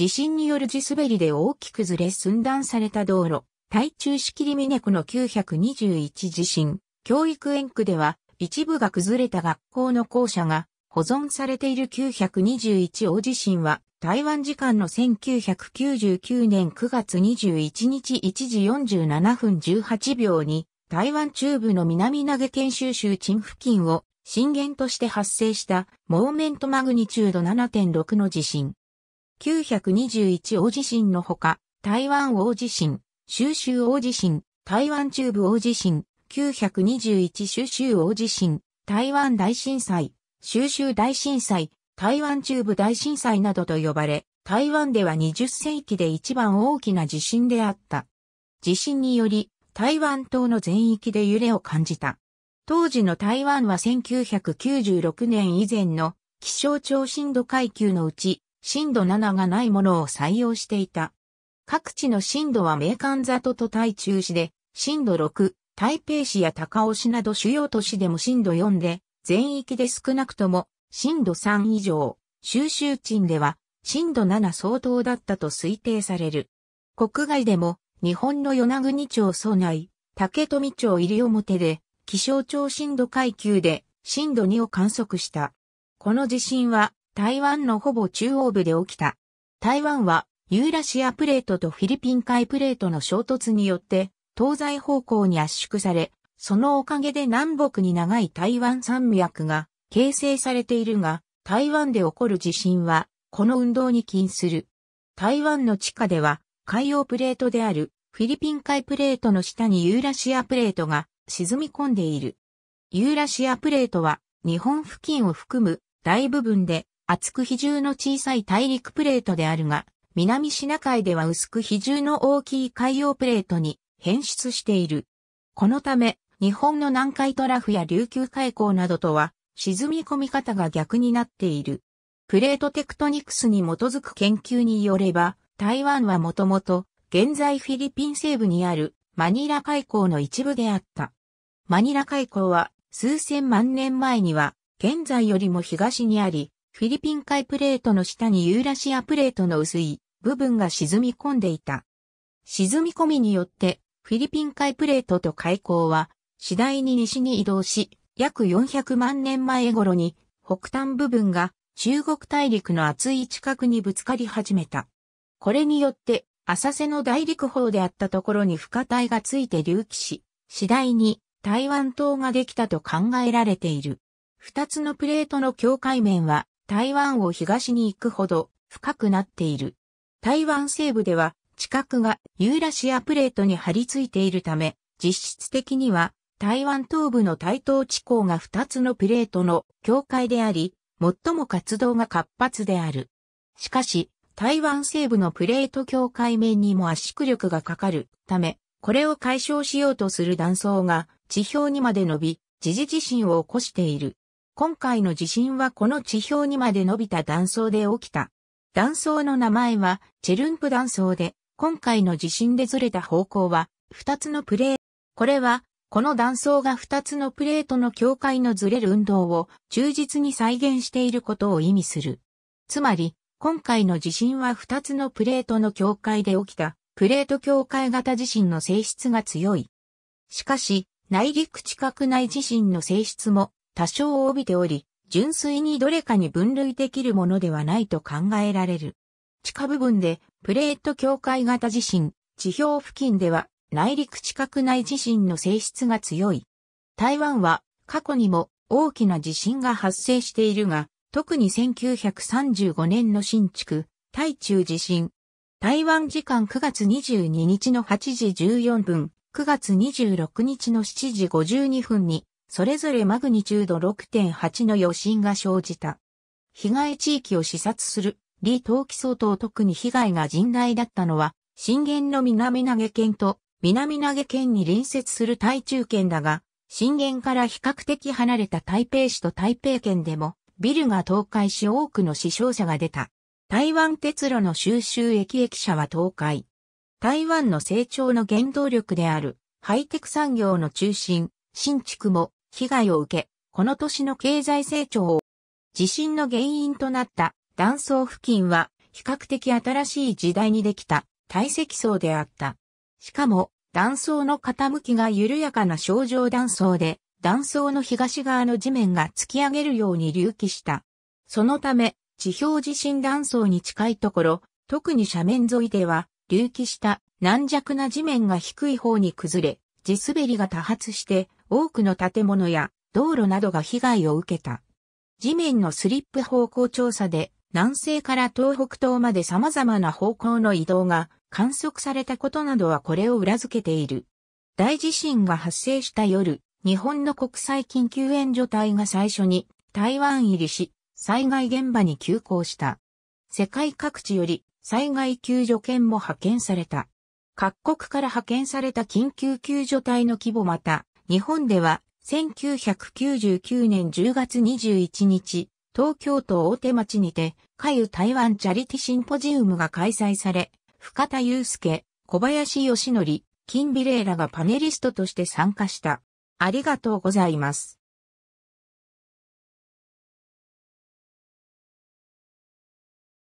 地震による地滑りで大きくずれ寸断された道路、台中仕切り峰区の921地震、教育園区では、一部が崩れた学校の校舎が保存されている921大地震は、台湾時間の1999年9月21日1時47分18秒に、台湾中部の南投げ研修州鎮付近を震源として発生したモーメントマグニチュード7.6の地震。921大地震のほか、台湾大地震、収集大地震、台湾中部大地震、921収集大地震、台湾大震災、収集大震災、台湾中部大震災などと呼ばれ、台湾では20世紀で一番大きな地震であった。地震により、台湾島の全域で揺れを感じた。当時の台湾は1996年以前の気象庁震度階級のうち震度7がないものを採用していた。各地の震度は名館里と台中市で、震度6、台北市や高尾市など主要都市でも震度4で、全域で少なくとも震度3以上、収集鎮では震度7相当だったと推定される。国外でも日本の与那国町総内、竹富町入表で気象庁震度階級で震度2を観測した。この地震は台湾のほぼ中央部で起きた。台湾はユーラシアプレートとフィリピン海プレートの衝突によって東西方向に圧縮され、そのおかげで南北に長い台湾山脈が形成されているが、台湾で起こる地震はこの運動に起因する。台湾の地下では海洋プレートであるフィリピン海プレートの下にユーラシアプレートが沈み込んでいる。ユーラシアプレートは日本付近を含む大部分で厚く比重の小さい大陸プレートであるが、南シナ海では薄く比重の大きい海洋プレートに変質している。このため、日本の南海トラフや琉球海溝などとは、沈み込み方が逆になっている。プレートテクトニクスに基づく研究によれば、台湾はもともと、現在フィリピン西部にあるマニラ海溝の一部であった。マニラ海溝は数千万年前には現在よりも東にあり、フィリピン海プレートの下にユーラシアプレートの薄い部分が沈み込んでいた。沈み込みによって、フィリピン海プレートと海溝は、次第に西に移動し、約400万年前頃に、北端部分が中国大陸の厚い近くにぶつかり始めた。これによって、浅瀬の大陸方であったところに不可体がついて隆起し、次第に台湾島ができたと考えられている。二つのプレートの境界面は台湾を東に行くほど深くなっている。台湾西部では地殻がユーラシアプレートに張り付いているため、実質的には台湾東部の台東地方が2つのプレートの境界であり、最も活動が活発である。しかし、台湾西部のプレート境界面にも圧縮力がかかるため、これを解消しようとする断層が地表にまで伸び、時事地震を起こしている。今回の地震はこの地表にまで伸びた断層で起きた。断層の名前はチェルンプ断層で、今回の地震でずれた方向は2つのプレート。これは、この断層が2つのプレートの境界のずれる運動を忠実に再現していることを意味する。つまり、今回の地震は2つのプレートの境界で起きたプレート境界型地震の性質が強い。しかし、内陸地殻内地震の性質も多少を帯びており、純粋にどれかに分類できるものではないと考えられる。地下部分でプレート境界型地震、地表付近では内陸地殻内地震の性質が強い。台湾は過去にも大きな地震が発生しているが、特に1935年の新築、台中地震。台湾時間9月22日の8時14分、9月26日の7時52分にそれぞれマグニチュード6.8の余震が生じた。被害地域を視察する、李東基相当。特に被害が甚大だったのは、震源の南投げ県と南投げ県に隣接する台中県だが、震源から比較的離れた台北市と台北県でも、ビルが倒壊し多くの死傷者が出た。台湾鉄路の収集駅駅舎は倒壊。台湾の成長の原動力である、ハイテク産業の中心、新築も被害を受け、この年の経済成長を地震の原因となった断層付近は比較的新しい時代にできた堆積層であった。しかも断層の傾きが緩やかな症状断層で断層の東側の地面が突き上げるように隆起した。そのため地表地震断層に近いところ、特に斜面沿いでは隆起した軟弱な地面が低い方に崩れ、地滑りが多発して多くの建物や道路などが被害を受けた。地面のスリップ方向調査で南西から東北東まで様々な方向の移動が観測されたことなどはこれを裏付けている。大地震が発生した夜、日本の国際緊急援助隊が最初に台湾入りし、災害現場に急行した。世界各地より災害救助犬も派遣された。各国から派遣された緊急救助隊の規模また、日本では、1999年10月21日、東京都大手町にて、かゆ台湾チャリティシンポジウムが開催され、深田祐介、小林義則、金ビレーらがパネリストとして参加した。ありがとうございます。